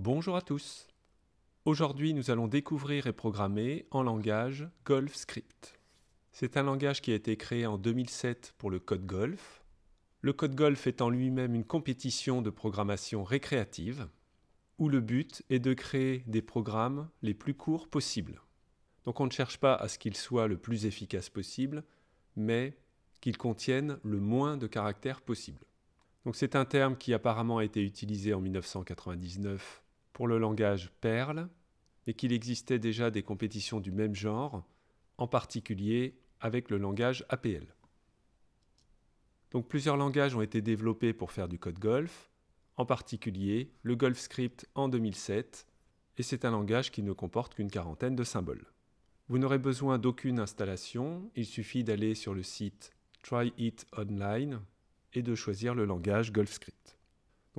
Bonjour à tous. Aujourd'hui, nous allons découvrir et programmer en langage GolfScript. C'est un langage qui a été créé en 2007 pour le code Golf. Le code Golf est en lui-même une compétition de programmation récréative où le but est de créer des programmes les plus courts possibles. Donc on ne cherche pas à ce qu'ils soient le plus efficace possible, mais qu'ils contiennent le moins de caractères possible. Donc c'est un terme qui apparemment a été utilisé en 1999 pour le langage Perl et qu'il existait déjà des compétitions du même genre, en particulier avec le langage APL. Donc plusieurs langages ont été développés pour faire du code Golf, en particulier le Golf Script en 2007, et c'est un langage qui ne comporte qu'une quarantaine de symboles. Vous n'aurez besoin d'aucune installation, il suffit d'aller sur le site Try It Online et de choisir le langage Golf Script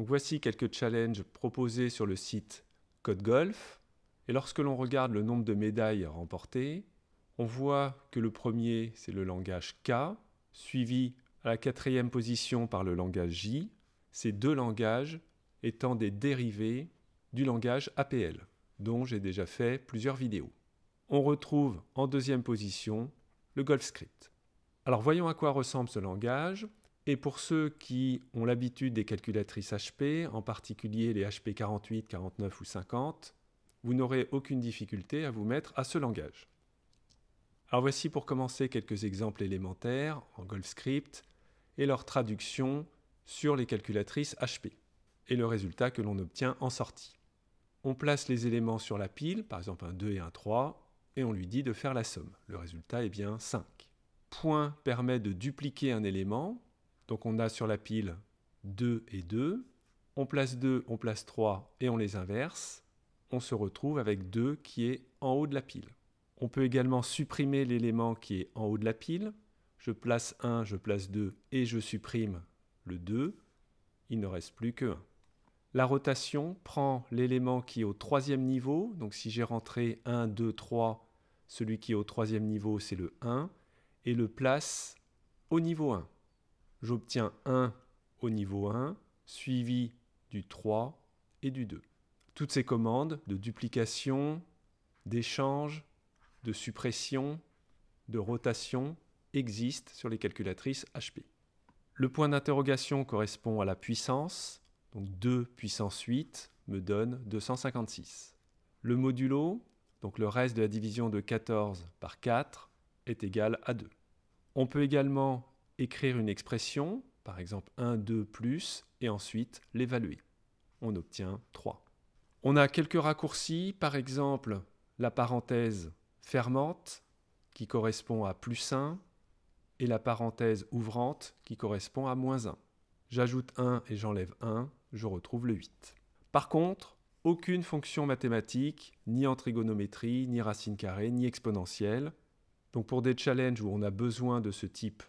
voici quelques challenges proposés sur le site Code Golf. Et lorsque l'on regarde le nombre de médailles remportées, on voit que le premier, c'est le langage K, suivi à la quatrième position par le langage J, ces deux langages étant des dérivés du langage APL, dont j'ai déjà fait plusieurs vidéos. On retrouve en deuxième position le Golf Script. Alors voyons à quoi ressemble ce langage. Et pour ceux qui ont l'habitude des calculatrices HP, en particulier les HP 48, 49 ou 50, vous n'aurez aucune difficulté à vous mettre à ce langage. Alors voici pour commencer quelques exemples élémentaires en GolfScript et leur traduction sur les calculatrices HP et le résultat que l'on obtient en sortie. On place les éléments sur la pile, par exemple un 2 et un 3, et on lui dit de faire la somme. Le résultat est bien 5. Point permet de dupliquer un élément, donc on a sur la pile 2 et 2. On place 2, on place 3 et on les inverse. On se retrouve avec 2 qui est en haut de la pile. On peut également supprimer l'élément qui est en haut de la pile. Je place 1, je place 2 et je supprime le 2. Il ne reste plus que 1. La rotation prend l'élément qui est au troisième niveau. Donc si j'ai rentré 1, 2, 3, celui qui est au troisième niveau, c'est le 1, et le place au niveau 1 j'obtiens 1 au niveau 1, suivi du 3 et du 2. Toutes ces commandes de duplication, d'échange, de suppression, de rotation existent sur les calculatrices HP. Le point d'interrogation correspond à la puissance, donc 2 puissance 8 me donne 256. Le modulo, donc le reste de la division de 14 par 4, est égal à 2. On peut également écrire une expression, par exemple 1, 2, plus, et ensuite l'évaluer. On obtient 3. On a quelques raccourcis, par exemple la parenthèse fermante qui correspond à plus 1 et la parenthèse ouvrante qui correspond à moins 1. J'ajoute 1 et j'enlève 1, je retrouve le 8. Par contre, aucune fonction mathématique, ni en trigonométrie, ni racine carrée, ni exponentielle. Donc pour des challenges où on a besoin de ce type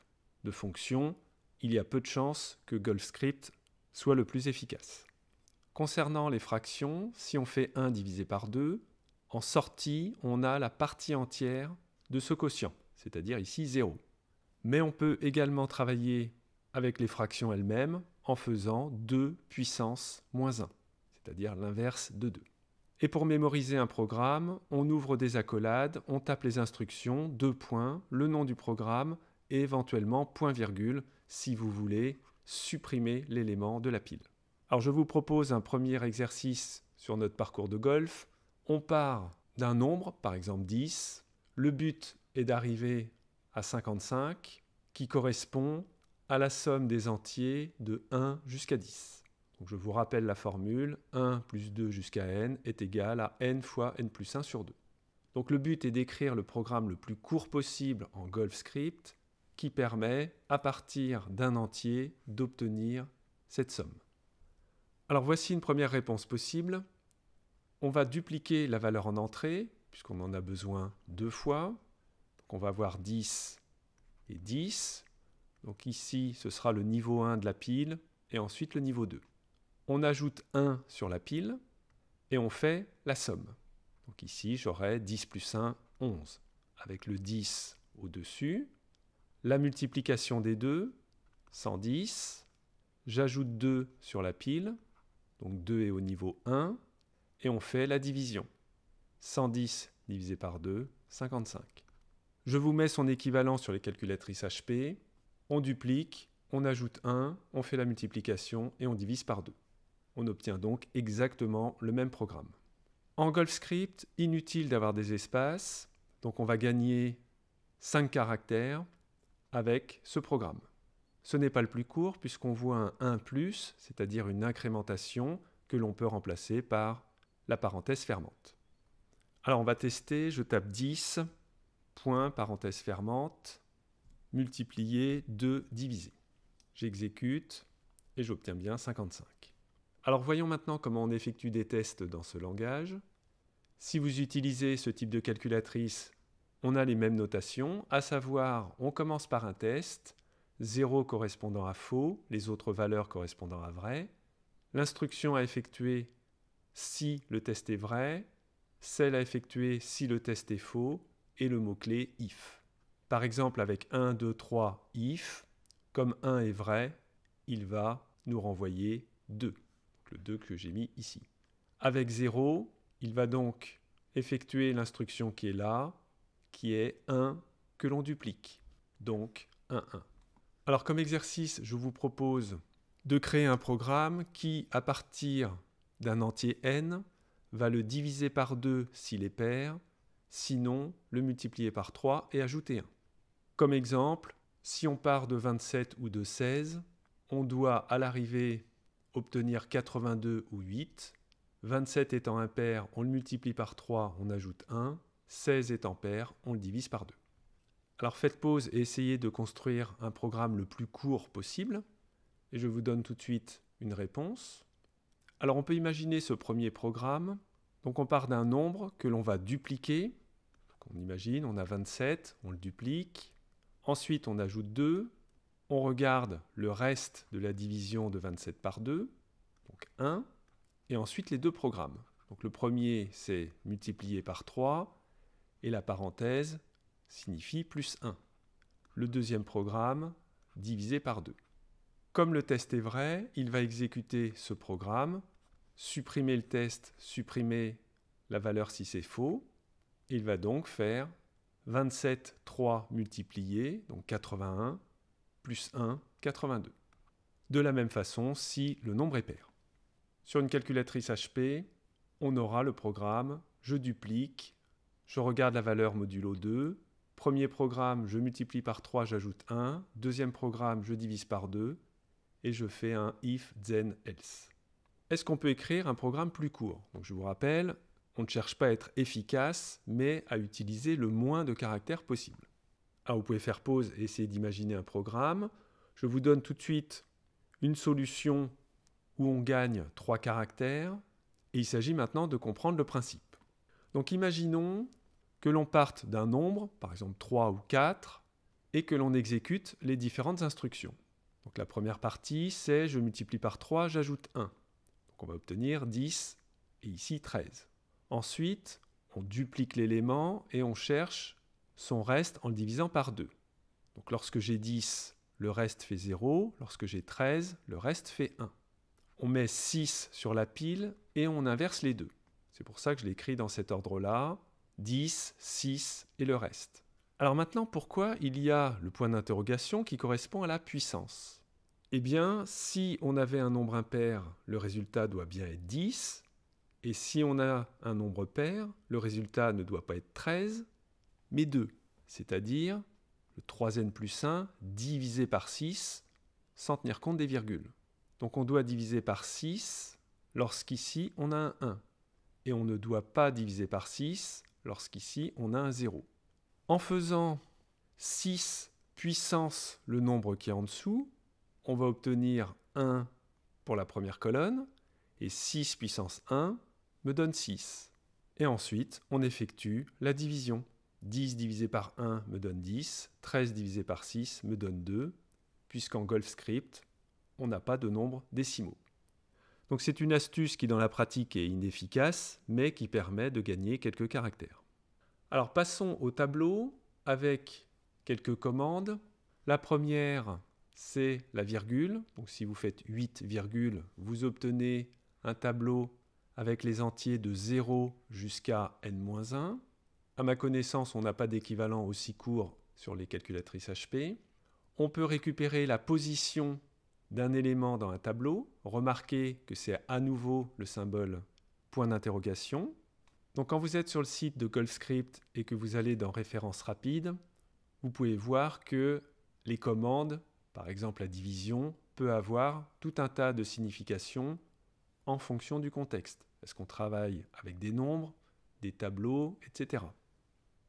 de fonctions, il y a peu de chances que GolfScript soit le plus efficace. Concernant les fractions, si on fait 1 divisé par 2, en sortie, on a la partie entière de ce quotient, c'est-à-dire ici 0. Mais on peut également travailler avec les fractions elles-mêmes en faisant 2 puissance moins 1, c'est-à-dire l'inverse de 2. Et pour mémoriser un programme, on ouvre des accolades, on tape les instructions, deux points, le nom du programme, éventuellement point virgule si vous voulez supprimer l'élément de la pile. Alors je vous propose un premier exercice sur notre parcours de golf. On part d'un nombre, par exemple 10. Le but est d'arriver à 55 qui correspond à la somme des entiers de 1 jusqu'à 10. je vous rappelle la formule 1 plus 2 jusqu'à n est égal à n fois n plus 1 sur 2. Donc le but est d'écrire le programme le plus court possible en Golf Script qui permet, à partir d'un entier, d'obtenir cette somme. Alors voici une première réponse possible. On va dupliquer la valeur en entrée, puisqu'on en a besoin deux fois. Donc on va avoir 10 et 10. Donc ici, ce sera le niveau 1 de la pile, et ensuite le niveau 2. On ajoute 1 sur la pile, et on fait la somme. Donc ici, j'aurai 10 plus 1, 11. Avec le 10 au-dessus, la multiplication des deux, 110. J'ajoute 2 sur la pile, donc 2 est au niveau 1. Et on fait la division. 110 divisé par 2, 55. Je vous mets son équivalent sur les calculatrices HP. On duplique, on ajoute 1, on fait la multiplication et on divise par 2. On obtient donc exactement le même programme. En golf script, inutile d'avoir des espaces, donc on va gagner 5 caractères avec ce programme. Ce n'est pas le plus court puisqu'on voit un 1 ⁇ c'est-à-dire une incrémentation que l'on peut remplacer par la parenthèse fermante. Alors on va tester, je tape 10, point, parenthèse fermante, multiplié 2 divisé. J'exécute et j'obtiens bien 55. Alors voyons maintenant comment on effectue des tests dans ce langage. Si vous utilisez ce type de calculatrice, on a les mêmes notations, à savoir on commence par un test, 0 correspondant à faux, les autres valeurs correspondant à vrai, l'instruction à effectuer si le test est vrai, celle à effectuer si le test est faux, et le mot-clé if. Par exemple avec 1, 2, 3, if, comme 1 est vrai, il va nous renvoyer 2, le 2 que j'ai mis ici. Avec 0, il va donc effectuer l'instruction qui est là, qui est 1 que l'on duplique, donc 1, 1. Alors comme exercice, je vous propose de créer un programme qui, à partir d'un entier n, va le diviser par 2 s'il est pair, sinon le multiplier par 3 et ajouter 1. Comme exemple, si on part de 27 ou de 16, on doit à l'arrivée obtenir 82 ou 8. 27 étant impair, on le multiplie par 3, on ajoute 1. 16 étant pair, on le divise par 2. Alors faites pause et essayez de construire un programme le plus court possible. Et je vous donne tout de suite une réponse. Alors on peut imaginer ce premier programme. Donc on part d'un nombre que l'on va dupliquer. on imagine, on a 27, on le duplique. Ensuite on ajoute 2. On regarde le reste de la division de 27 par 2. Donc 1. Et ensuite les deux programmes. Donc le premier c'est multiplier par 3 et la parenthèse signifie plus 1. Le deuxième programme divisé par 2. Comme le test est vrai, il va exécuter ce programme, supprimer le test, supprimer la valeur si c'est faux. Il va donc faire 27, 3 multiplié, donc 81, plus 1, 82. De la même façon si le nombre est pair. Sur une calculatrice HP, on aura le programme je duplique je regarde la valeur modulo 2. Premier programme, je multiplie par 3, j'ajoute 1. Deuxième programme, je divise par 2. Et je fais un if, then, else. Est-ce qu'on peut écrire un programme plus court Donc Je vous rappelle, on ne cherche pas à être efficace, mais à utiliser le moins de caractères possible. Ah, vous pouvez faire pause et essayer d'imaginer un programme. Je vous donne tout de suite une solution où on gagne 3 caractères. Et il s'agit maintenant de comprendre le principe. Donc imaginons que l'on parte d'un nombre, par exemple 3 ou 4, et que l'on exécute les différentes instructions. Donc la première partie, c'est je multiplie par 3, j'ajoute 1. Donc on va obtenir 10 et ici 13. Ensuite, on duplique l'élément et on cherche son reste en le divisant par 2. Donc lorsque j'ai 10, le reste fait 0, lorsque j'ai 13, le reste fait 1. On met 6 sur la pile et on inverse les deux. C'est pour ça que je l'écris dans cet ordre-là. 10, 6 et le reste. Alors maintenant, pourquoi il y a le point d'interrogation qui correspond à la puissance Eh bien, si on avait un nombre impair, le résultat doit bien être 10, et si on a un nombre pair, le résultat ne doit pas être 13, mais 2, c'est-à-dire le 3n plus 1 divisé par 6, sans tenir compte des virgules. Donc on doit diviser par 6 lorsqu'ici on a un 1, et on ne doit pas diviser par 6 lorsqu'ici on a un 0. En faisant 6 puissance le nombre qui est en dessous, on va obtenir 1 pour la première colonne, et 6 puissance 1 me donne 6. Et ensuite, on effectue la division. 10 divisé par 1 me donne 10, 13 divisé par 6 me donne 2, puisqu'en Golf Script, on n'a pas de nombre décimaux. Donc c'est une astuce qui dans la pratique est inefficace, mais qui permet de gagner quelques caractères. Alors passons au tableau avec quelques commandes. La première, c'est la virgule. Donc si vous faites 8 virgules, vous obtenez un tableau avec les entiers de 0 jusqu'à n-1. À ma connaissance, on n'a pas d'équivalent aussi court sur les calculatrices HP. On peut récupérer la position d'un élément dans un tableau. Remarquez que c'est à nouveau le symbole point d'interrogation. Donc quand vous êtes sur le site de GolfScript et que vous allez dans référence rapide, vous pouvez voir que les commandes, par exemple la division, peut avoir tout un tas de significations en fonction du contexte. Est-ce qu'on travaille avec des nombres, des tableaux, etc.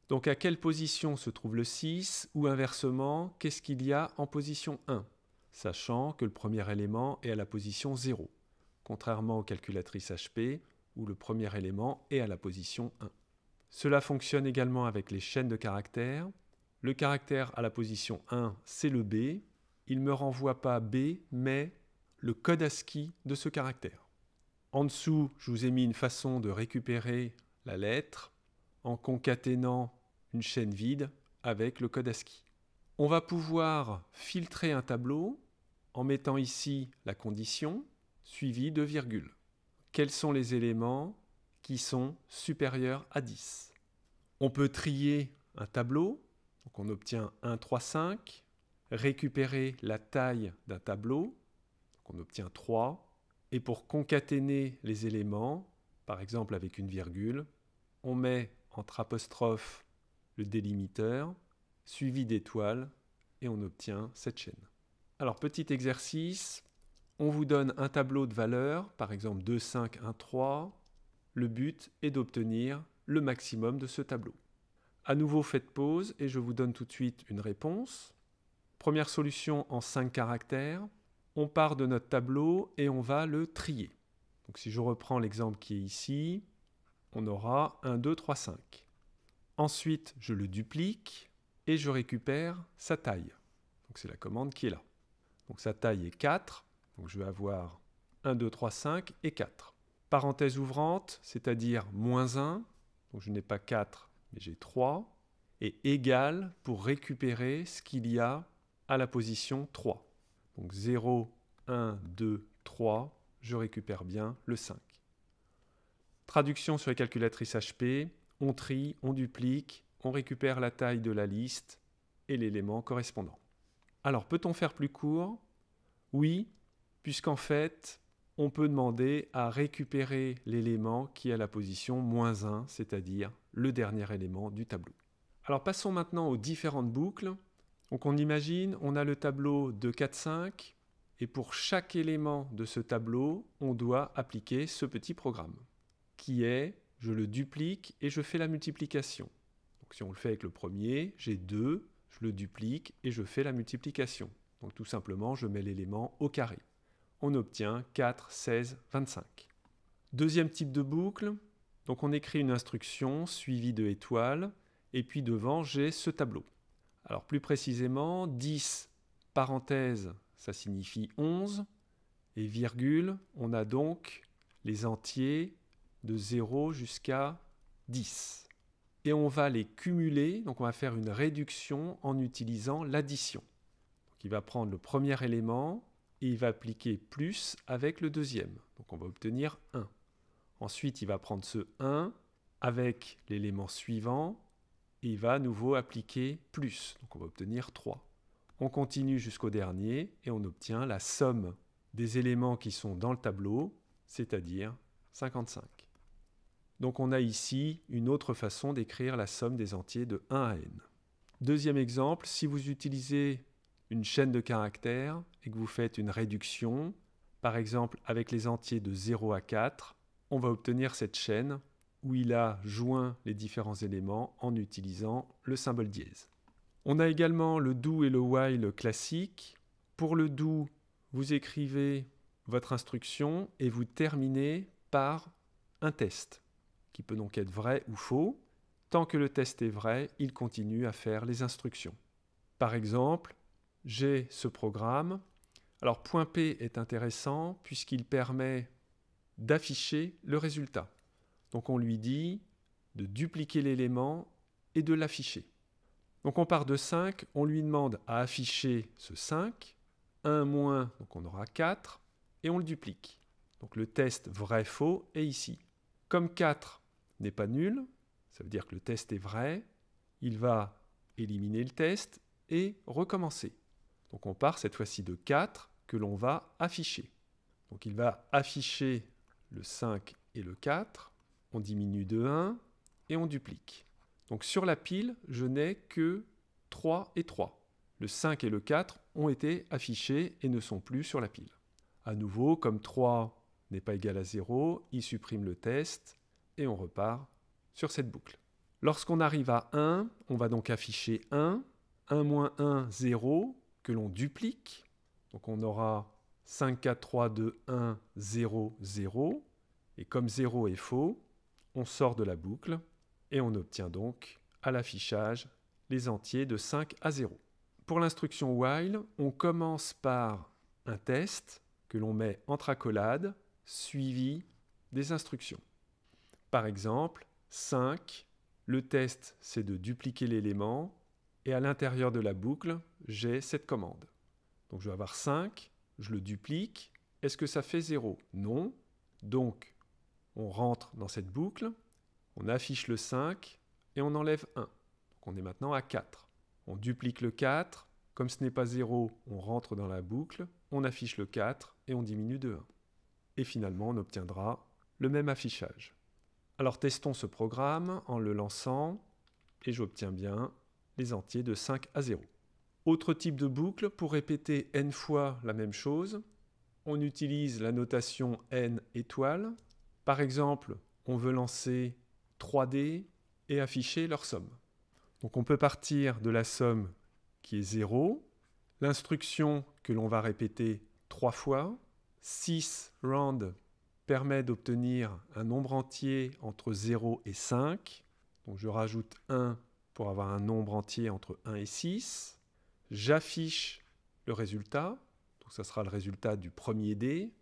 Donc à quelle position se trouve le 6 ou inversement, qu'est-ce qu'il y a en position 1 sachant que le premier élément est à la position 0, contrairement aux calculatrices HP où le premier élément est à la position 1. Cela fonctionne également avec les chaînes de caractères. Le caractère à la position 1, c'est le B. Il ne me renvoie pas B, mais le code ASCII de ce caractère. En dessous, je vous ai mis une façon de récupérer la lettre en concaténant une chaîne vide avec le code ASCII. On va pouvoir filtrer un tableau en mettant ici la condition suivie de virgule. Quels sont les éléments qui sont supérieurs à 10 On peut trier un tableau, donc on obtient 1, 3, 5, récupérer la taille d'un tableau, donc on obtient 3, et pour concaténer les éléments, par exemple avec une virgule, on met entre apostrophes le délimiteur suivi d'étoiles, et on obtient cette chaîne. Alors petit exercice, on vous donne un tableau de valeurs, par exemple 2, 5, 1, 3. Le but est d'obtenir le maximum de ce tableau. À nouveau, faites pause et je vous donne tout de suite une réponse. Première solution en 5 caractères. On part de notre tableau et on va le trier. Donc si je reprends l'exemple qui est ici, on aura 1, 2, 3, 5. Ensuite, je le duplique et je récupère sa taille. Donc c'est la commande qui est là. Donc sa taille est 4, donc je vais avoir 1, 2, 3, 5 et 4. Parenthèse ouvrante, c'est-à-dire moins 1, donc je n'ai pas 4 mais j'ai 3, et égal pour récupérer ce qu'il y a à la position 3. Donc 0, 1, 2, 3, je récupère bien le 5. Traduction sur les calculatrices HP, on trie, on duplique, on récupère la taille de la liste et l'élément correspondant. Alors peut-on faire plus court Oui, puisqu'en fait, on peut demander à récupérer l'élément qui a la position moins 1, c'est-à-dire le dernier élément du tableau. Alors passons maintenant aux différentes boucles. Donc on imagine, on a le tableau de 4, 5, et pour chaque élément de ce tableau, on doit appliquer ce petit programme, qui est, je le duplique et je fais la multiplication si on le fait avec le premier, j'ai 2, je le duplique et je fais la multiplication. Donc tout simplement, je mets l'élément au carré. On obtient 4, 16, 25. Deuxième type de boucle, donc on écrit une instruction suivie de étoiles, et puis devant j'ai ce tableau. Alors plus précisément, 10 parenthèse, ça signifie 11, et virgule, on a donc les entiers de 0 jusqu'à 10 et on va les cumuler, donc on va faire une réduction en utilisant l'addition. il va prendre le premier élément et il va appliquer plus avec le deuxième. Donc on va obtenir 1. Ensuite, il va prendre ce 1 avec l'élément suivant et il va à nouveau appliquer plus. Donc on va obtenir 3. On continue jusqu'au dernier et on obtient la somme des éléments qui sont dans le tableau, c'est-à-dire 55. Donc on a ici une autre façon d'écrire la somme des entiers de 1 à n. Deuxième exemple, si vous utilisez une chaîne de caractères et que vous faites une réduction, par exemple avec les entiers de 0 à 4, on va obtenir cette chaîne où il a joint les différents éléments en utilisant le symbole dièse. On a également le do et le while classique. Pour le do, vous écrivez votre instruction et vous terminez par un test qui peut donc être vrai ou faux. Tant que le test est vrai, il continue à faire les instructions. Par exemple, j'ai ce programme. Alors point .p est intéressant puisqu'il permet d'afficher le résultat. Donc on lui dit de dupliquer l'élément et de l'afficher. Donc on part de 5, on lui demande à afficher ce 5, 1 moins, donc on aura 4, et on le duplique. Donc le test vrai-faux est ici. Comme 4 n'est pas nul, ça veut dire que le test est vrai, il va éliminer le test et recommencer. Donc on part cette fois-ci de 4 que l'on va afficher. Donc il va afficher le 5 et le 4, on diminue de 1 et on duplique. Donc sur la pile, je n'ai que 3 et 3. Le 5 et le 4 ont été affichés et ne sont plus sur la pile. A nouveau, comme 3 n'est pas égal à 0, il supprime le test et on repart sur cette boucle. Lorsqu'on arrive à 1, on va donc afficher 1, 1 moins 1, 0, que l'on duplique. Donc on aura 5, 4, 3, 2, 1, 0, 0. Et comme 0 est faux, on sort de la boucle et on obtient donc à l'affichage les entiers de 5 à 0. Pour l'instruction while, on commence par un test que l'on met entre accolades suivi des instructions. Par exemple, 5, le test c'est de dupliquer l'élément et à l'intérieur de la boucle, j'ai cette commande. Donc je vais avoir 5, je le duplique, est-ce que ça fait 0 Non. Donc on rentre dans cette boucle, on affiche le 5 et on enlève 1. Donc on est maintenant à 4. On duplique le 4, comme ce n'est pas 0, on rentre dans la boucle, on affiche le 4 et on diminue de 1. Et finalement, on obtiendra le même affichage. Alors testons ce programme en le lançant et j'obtiens bien les entiers de 5 à 0. Autre type de boucle, pour répéter n fois la même chose, on utilise la notation n étoile. Par exemple, on veut lancer 3D et afficher leur somme. Donc on peut partir de la somme qui est 0, l'instruction que l'on va répéter 3 fois, 6 round permet d'obtenir un nombre entier entre 0 et 5. Donc je rajoute 1 pour avoir un nombre entier entre 1 et 6. J'affiche le résultat. Donc ça sera le résultat du premier dé.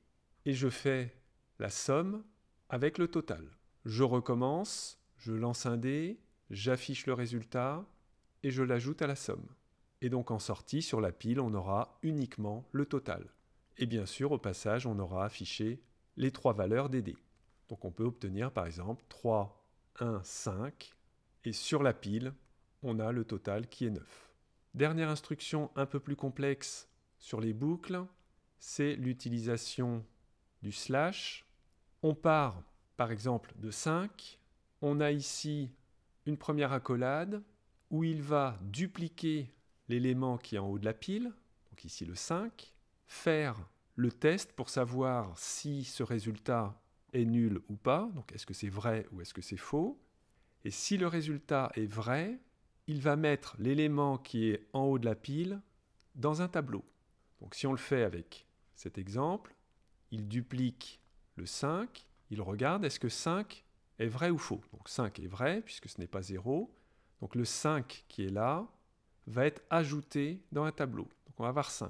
Et je fais la somme avec le total. Je recommence, je lance un dé, j'affiche le résultat et je l'ajoute à la somme. Et donc en sortie, sur la pile, on aura uniquement le total. Et bien sûr, au passage, on aura affiché les trois valeurs des dés. Donc on peut obtenir par exemple 3, 1, 5, et sur la pile, on a le total qui est 9. Dernière instruction un peu plus complexe sur les boucles, c'est l'utilisation du slash. On part par exemple de 5, on a ici une première accolade où il va dupliquer l'élément qui est en haut de la pile, donc ici le 5, faire le test pour savoir si ce résultat est nul ou pas, donc est-ce que c'est vrai ou est-ce que c'est faux. Et si le résultat est vrai, il va mettre l'élément qui est en haut de la pile dans un tableau. Donc si on le fait avec cet exemple, il duplique le 5, il regarde est-ce que 5 est vrai ou faux. Donc 5 est vrai puisque ce n'est pas 0. Donc le 5 qui est là va être ajouté dans un tableau. Donc on va avoir 5.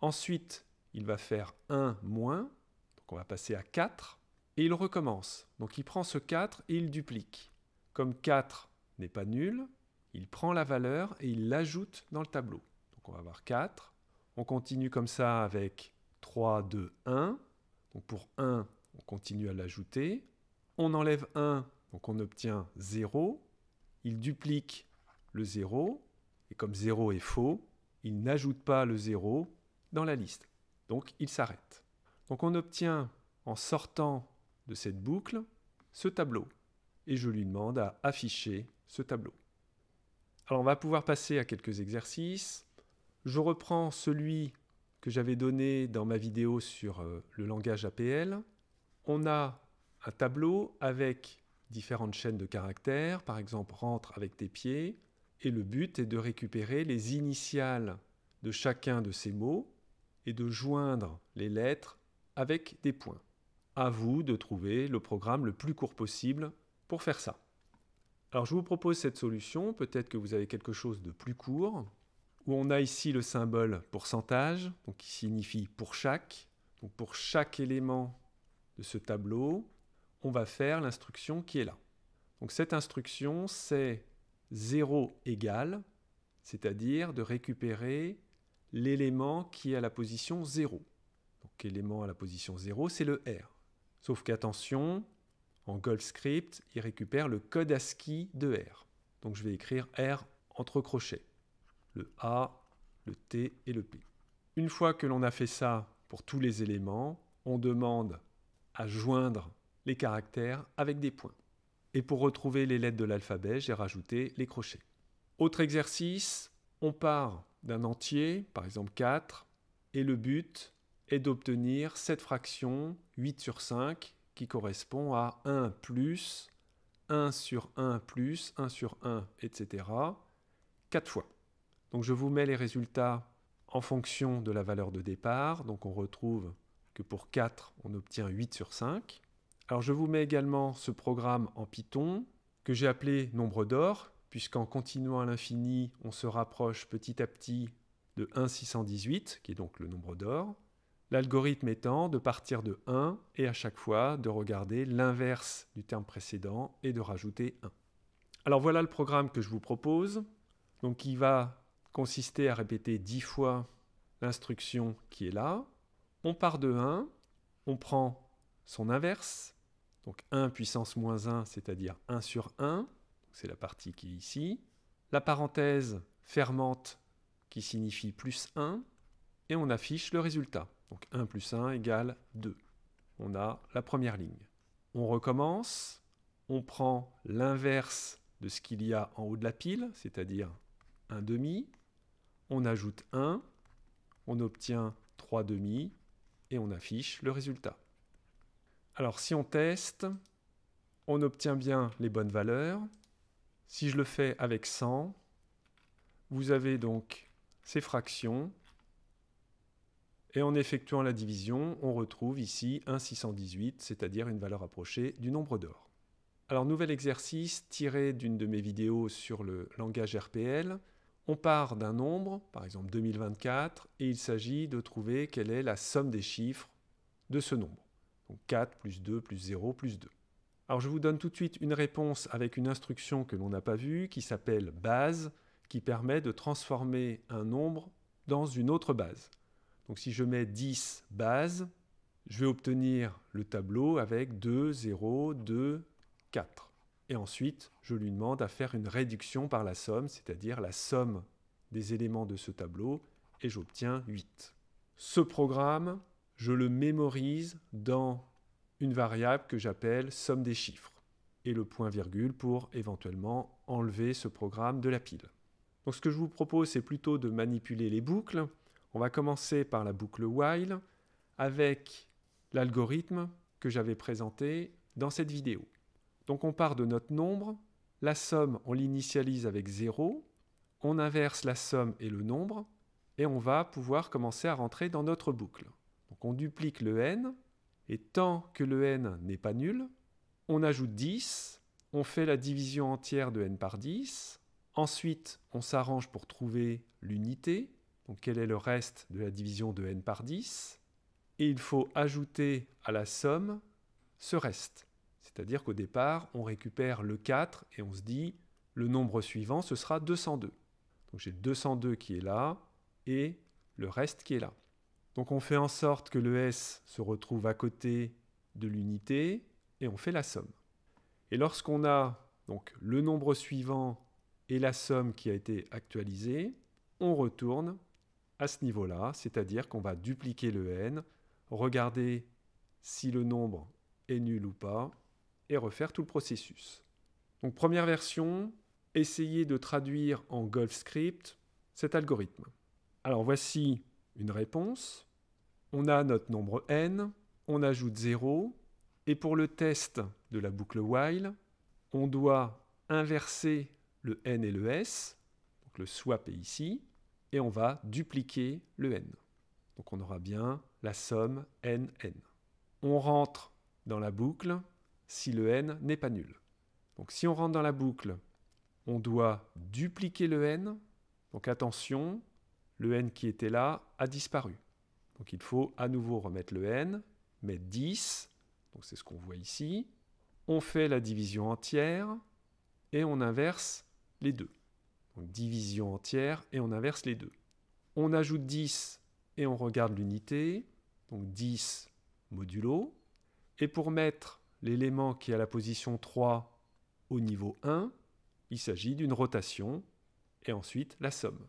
Ensuite, il va faire 1 moins, donc on va passer à 4, et il recommence. Donc il prend ce 4 et il duplique. Comme 4 n'est pas nul, il prend la valeur et il l'ajoute dans le tableau. Donc on va avoir 4. On continue comme ça avec 3, 2, 1. Donc pour 1, on continue à l'ajouter. On enlève 1, donc on obtient 0. Il duplique le 0. Et comme 0 est faux, il n'ajoute pas le 0 dans la liste. Donc il s'arrête. Donc on obtient, en sortant de cette boucle, ce tableau. Et je lui demande à afficher ce tableau. Alors on va pouvoir passer à quelques exercices. Je reprends celui que j'avais donné dans ma vidéo sur euh, le langage APL. On a un tableau avec différentes chaînes de caractères, par exemple rentre avec tes pieds, et le but est de récupérer les initiales de chacun de ces mots et de joindre les lettres avec des points. À vous de trouver le programme le plus court possible pour faire ça. Alors je vous propose cette solution, peut-être que vous avez quelque chose de plus court, où on a ici le symbole pourcentage, donc qui signifie pour chaque. Donc pour chaque élément de ce tableau, on va faire l'instruction qui est là. Donc cette instruction, c'est 0 égale, c'est-à-dire de récupérer l'élément qui est à la position 0. Donc l'élément à la position 0, c'est le R. Sauf qu'attention, en GoldScript Script, il récupère le code ASCII de R. Donc je vais écrire R entre crochets. Le A, le T et le P. Une fois que l'on a fait ça pour tous les éléments, on demande à joindre les caractères avec des points. Et pour retrouver les lettres de l'alphabet, j'ai rajouté les crochets. Autre exercice, on part d'un entier, par exemple 4, et le but est d'obtenir cette fraction 8 sur 5 qui correspond à 1 plus 1 sur 1 plus 1 sur 1, etc. 4 fois. Donc je vous mets les résultats en fonction de la valeur de départ. Donc on retrouve que pour 4, on obtient 8 sur 5. Alors je vous mets également ce programme en Python que j'ai appelé nombre d'or, puisqu'en continuant à l'infini, on se rapproche petit à petit de 1,618, qui est donc le nombre d'or, l'algorithme étant de partir de 1 et à chaque fois de regarder l'inverse du terme précédent et de rajouter 1. Alors voilà le programme que je vous propose, qui va consister à répéter 10 fois l'instruction qui est là. On part de 1, on prend son inverse, donc 1 puissance moins 1, c'est-à-dire 1 sur 1, c'est la partie qui est ici. La parenthèse fermante qui signifie plus 1, et on affiche le résultat. Donc 1 plus 1 égale 2. On a la première ligne. On recommence, on prend l'inverse de ce qu'il y a en haut de la pile, c'est-à-dire 1 demi, on ajoute 1, on obtient 3 demi, et on affiche le résultat. Alors si on teste, on obtient bien les bonnes valeurs, si je le fais avec 100, vous avez donc ces fractions. Et en effectuant la division, on retrouve ici 1,618, 618, c'est-à-dire une valeur approchée du nombre d'or. Alors nouvel exercice tiré d'une de mes vidéos sur le langage RPL. On part d'un nombre, par exemple 2024, et il s'agit de trouver quelle est la somme des chiffres de ce nombre. Donc 4 plus 2 plus 0 plus 2. Alors je vous donne tout de suite une réponse avec une instruction que l'on n'a pas vue qui s'appelle base, qui permet de transformer un nombre dans une autre base. Donc si je mets 10 bases, je vais obtenir le tableau avec 2, 0, 2, 4. Et ensuite, je lui demande à faire une réduction par la somme, c'est-à-dire la somme des éléments de ce tableau, et j'obtiens 8. Ce programme, je le mémorise dans une variable que j'appelle somme des chiffres et le point virgule pour éventuellement enlever ce programme de la pile. Donc ce que je vous propose, c'est plutôt de manipuler les boucles. On va commencer par la boucle while avec l'algorithme que j'avais présenté dans cette vidéo. Donc on part de notre nombre, la somme on l'initialise avec 0, on inverse la somme et le nombre, et on va pouvoir commencer à rentrer dans notre boucle. Donc on duplique le n, et tant que le n n'est pas nul, on ajoute 10, on fait la division entière de n par 10, ensuite on s'arrange pour trouver l'unité, donc quel est le reste de la division de n par 10, et il faut ajouter à la somme ce reste. C'est-à-dire qu'au départ, on récupère le 4 et on se dit le nombre suivant, ce sera 202. Donc j'ai 202 qui est là et le reste qui est là. Donc on fait en sorte que le S se retrouve à côté de l'unité et on fait la somme. Et lorsqu'on a donc le nombre suivant et la somme qui a été actualisée, on retourne à ce niveau-là, c'est-à-dire qu'on va dupliquer le n, regarder si le nombre est nul ou pas, et refaire tout le processus. Donc première version, essayer de traduire en Golf Script cet algorithme. Alors voici une réponse, on a notre nombre n, on ajoute 0, et pour le test de la boucle while, on doit inverser le n et le s, donc le swap est ici, et on va dupliquer le n. Donc on aura bien la somme n, n. On rentre dans la boucle si le n n'est pas nul. Donc si on rentre dans la boucle, on doit dupliquer le n. Donc attention, le n qui était là a disparu. Donc il faut à nouveau remettre le n, mettre 10, donc c'est ce qu'on voit ici. On fait la division entière et on inverse les deux. Donc division entière et on inverse les deux. On ajoute 10 et on regarde l'unité, donc 10 modulo. Et pour mettre l'élément qui est à la position 3 au niveau 1, il s'agit d'une rotation et ensuite la somme.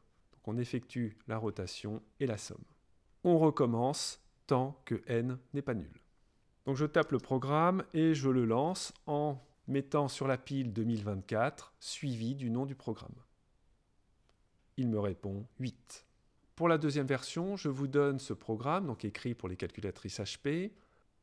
On effectue la rotation et la somme. On recommence tant que n n'est pas nul. Donc je tape le programme et je le lance en mettant sur la pile 2024 suivi du nom du programme. Il me répond 8. Pour la deuxième version, je vous donne ce programme, donc écrit pour les calculatrices HP,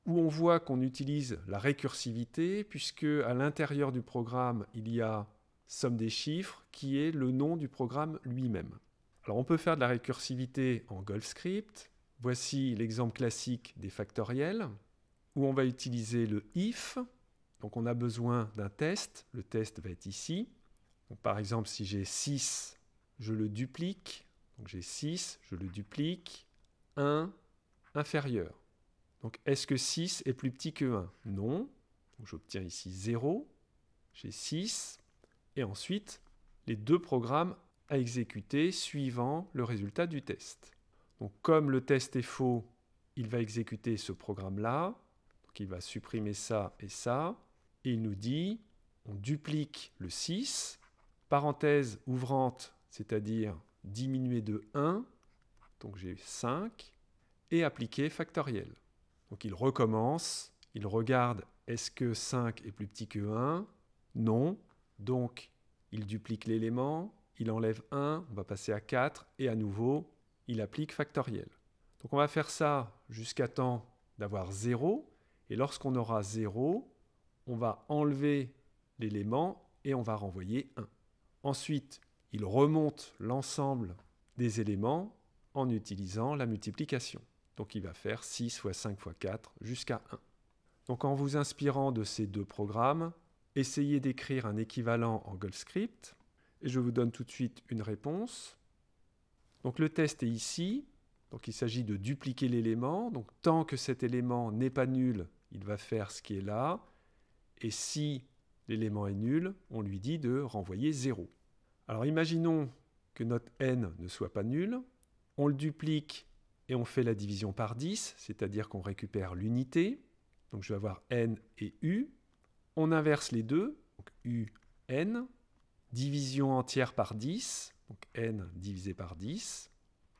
où on voit qu'on utilise la récursivité, puisque à l'intérieur du programme, il y a somme des chiffres, qui est le nom du programme lui-même. Alors on peut faire de la récursivité en Golf Script. Voici l'exemple classique des factoriels où on va utiliser le if. Donc on a besoin d'un test. Le test va être ici. par exemple, si j'ai 6, je le duplique. Donc j'ai 6, je le duplique. 1 inférieur. Donc est-ce que 6 est plus petit que 1 Non. J'obtiens ici 0. J'ai 6. Et ensuite, les deux programmes exécuter suivant le résultat du test. Donc comme le test est faux, il va exécuter ce programme-là. il va supprimer ça et ça. Et il nous dit, on duplique le 6, parenthèse ouvrante, c'est-à-dire diminuer de 1. Donc j'ai 5. Et appliquer factoriel. Donc il recommence, il regarde est-ce que 5 est plus petit que 1 Non. Donc il duplique l'élément, il enlève 1, on va passer à 4, et à nouveau, il applique factoriel. Donc on va faire ça jusqu'à temps d'avoir 0, et lorsqu'on aura 0, on va enlever l'élément et on va renvoyer 1. Ensuite, il remonte l'ensemble des éléments en utilisant la multiplication. Donc il va faire 6 fois 5 fois 4 jusqu'à 1. Donc en vous inspirant de ces deux programmes, essayez d'écrire un équivalent en GoldScript et je vous donne tout de suite une réponse. Donc le test est ici. Donc il s'agit de dupliquer l'élément. Donc tant que cet élément n'est pas nul, il va faire ce qui est là. Et si l'élément est nul, on lui dit de renvoyer 0. Alors imaginons que notre n ne soit pas nul. On le duplique et on fait la division par 10, c'est-à-dire qu'on récupère l'unité. Donc je vais avoir n et u. On inverse les deux, donc u, n division entière par 10, donc n divisé par 10,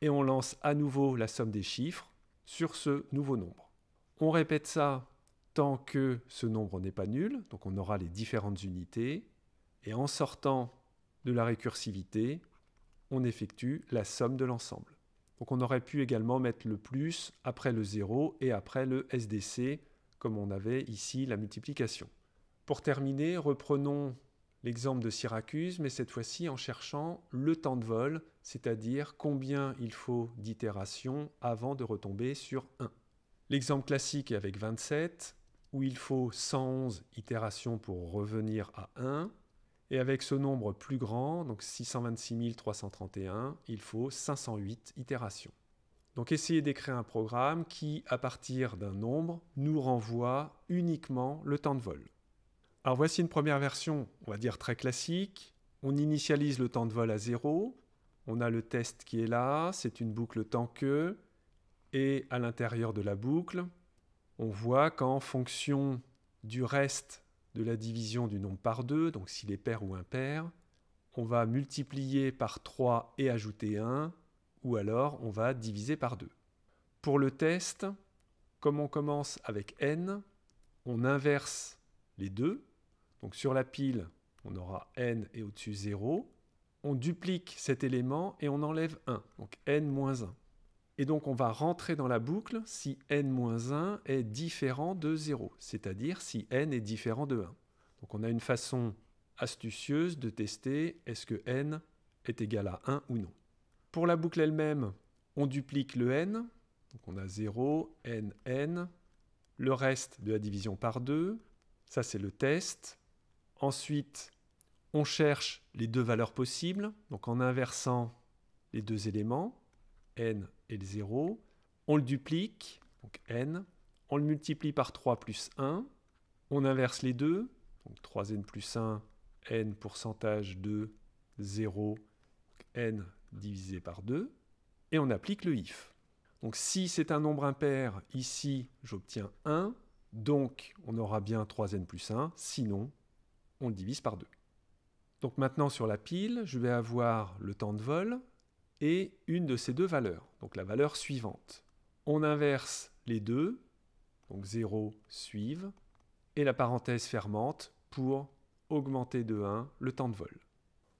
et on lance à nouveau la somme des chiffres sur ce nouveau nombre. On répète ça tant que ce nombre n'est pas nul, donc on aura les différentes unités, et en sortant de la récursivité, on effectue la somme de l'ensemble. Donc on aurait pu également mettre le plus après le 0 et après le SDC, comme on avait ici la multiplication. Pour terminer, reprenons l'exemple de Syracuse, mais cette fois-ci en cherchant le temps de vol, c'est-à-dire combien il faut d'itérations avant de retomber sur 1. L'exemple classique est avec 27, où il faut 111 itérations pour revenir à 1, et avec ce nombre plus grand, donc 626 331, il faut 508 itérations. Donc essayez d'écrire un programme qui, à partir d'un nombre, nous renvoie uniquement le temps de vol. Alors voici une première version, on va dire très classique. On initialise le temps de vol à 0. On a le test qui est là, c'est une boucle tant que. Et à l'intérieur de la boucle, on voit qu'en fonction du reste de la division du nombre par 2, donc s'il est pair ou impair, on va multiplier par 3 et ajouter 1, ou alors on va diviser par 2. Pour le test, comme on commence avec n, on inverse les deux, donc sur la pile, on aura n et au-dessus 0. On duplique cet élément et on enlève 1, donc n-1. Et donc on va rentrer dans la boucle si n-1 est différent de 0, c'est-à-dire si n est différent de 1. Donc on a une façon astucieuse de tester est-ce que n est égal à 1 ou non. Pour la boucle elle-même, on duplique le n, donc on a 0, n, n, le reste de la division par 2, ça c'est le test, Ensuite, on cherche les deux valeurs possibles, donc en inversant les deux éléments, n et le 0. On le duplique, donc n. On le multiplie par 3 plus 1. On inverse les deux, donc 3n plus 1, n pourcentage 2, 0, n divisé par 2. Et on applique le if. Donc si c'est un nombre impair, ici, j'obtiens 1. Donc on aura bien 3n plus 1, sinon on le divise par 2. Donc maintenant sur la pile, je vais avoir le temps de vol et une de ces deux valeurs, donc la valeur suivante. On inverse les deux, donc 0 suivent, et la parenthèse fermante pour augmenter de 1 le temps de vol.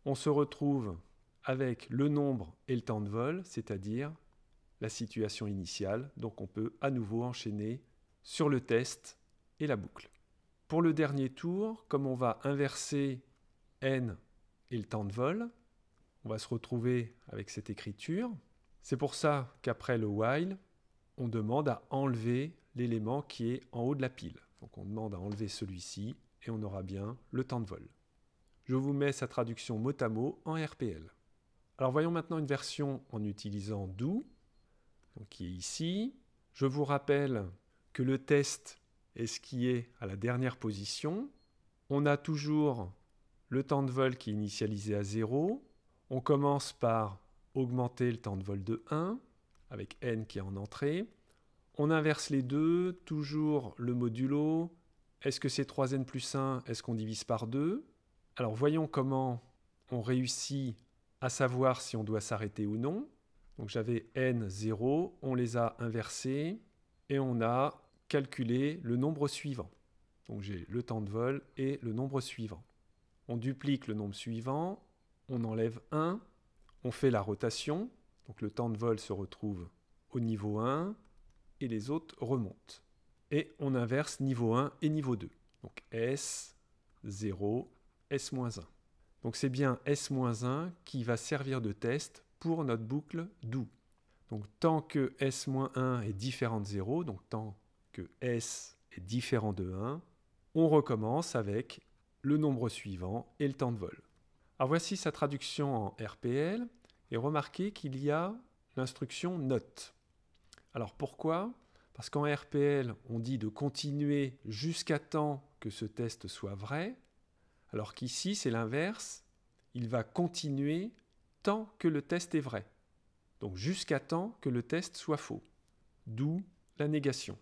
On se retrouve avec le nombre et le temps de vol, c'est-à-dire la situation initiale, donc on peut à nouveau enchaîner sur le test et la boucle. Pour le dernier tour, comme on va inverser n et le temps de vol, on va se retrouver avec cette écriture. C'est pour ça qu'après le while, on demande à enlever l'élément qui est en haut de la pile. Donc on demande à enlever celui-ci et on aura bien le temps de vol. Je vous mets sa traduction mot à mot en RPL. Alors voyons maintenant une version en utilisant do, qui est ici. Je vous rappelle que le test et ce qui est à la dernière position. On a toujours le temps de vol qui est initialisé à 0. On commence par augmenter le temps de vol de 1 avec n qui est en entrée. On inverse les deux, toujours le modulo. Est-ce que c'est 3n plus 1 Est-ce qu'on divise par 2 Alors voyons comment on réussit à savoir si on doit s'arrêter ou non. Donc j'avais n 0, on les a inversés et on a calculer le nombre suivant. Donc j'ai le temps de vol et le nombre suivant. On duplique le nombre suivant, on enlève 1, on fait la rotation, donc le temps de vol se retrouve au niveau 1 et les autres remontent. Et on inverse niveau 1 et niveau 2. Donc S, 0, S-1. Donc c'est bien S-1 qui va servir de test pour notre boucle doux. Donc tant que S-1 est différent de 0, donc tant que S est différent de 1, on recommence avec le nombre suivant et le temps de vol. Alors voici sa traduction en RPL, et remarquez qu'il y a l'instruction note. Alors pourquoi Parce qu'en RPL, on dit de continuer jusqu'à temps que ce test soit vrai, alors qu'ici, c'est l'inverse, il va continuer tant que le test est vrai, donc jusqu'à temps que le test soit faux, d'où la négation.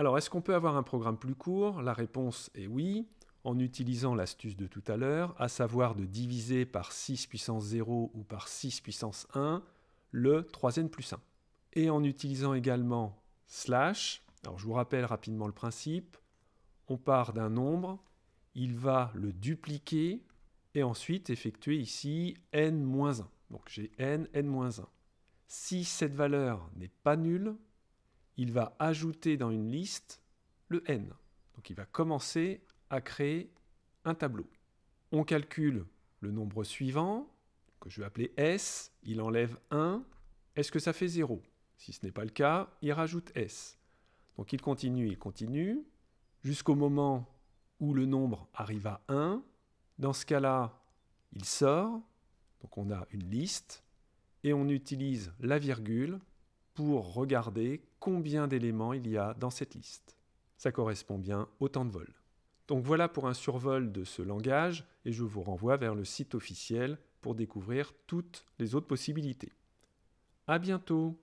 Alors, est-ce qu'on peut avoir un programme plus court La réponse est oui, en utilisant l'astuce de tout à l'heure, à savoir de diviser par 6 puissance 0 ou par 6 puissance 1 le 3n plus 1. Et en utilisant également slash, alors je vous rappelle rapidement le principe, on part d'un nombre, il va le dupliquer et ensuite effectuer ici n-1. Donc j'ai n, n-1. Si cette valeur n'est pas nulle, il va ajouter dans une liste le n. Donc il va commencer à créer un tableau. On calcule le nombre suivant, que je vais appeler S, il enlève 1, est-ce que ça fait 0 Si ce n'est pas le cas, il rajoute S. Donc il continue, il continue, jusqu'au moment où le nombre arrive à 1. Dans ce cas-là, il sort, donc on a une liste, et on utilise la virgule pour regarder combien d'éléments il y a dans cette liste. Ça correspond bien au temps de vol. Donc voilà pour un survol de ce langage et je vous renvoie vers le site officiel pour découvrir toutes les autres possibilités. À bientôt!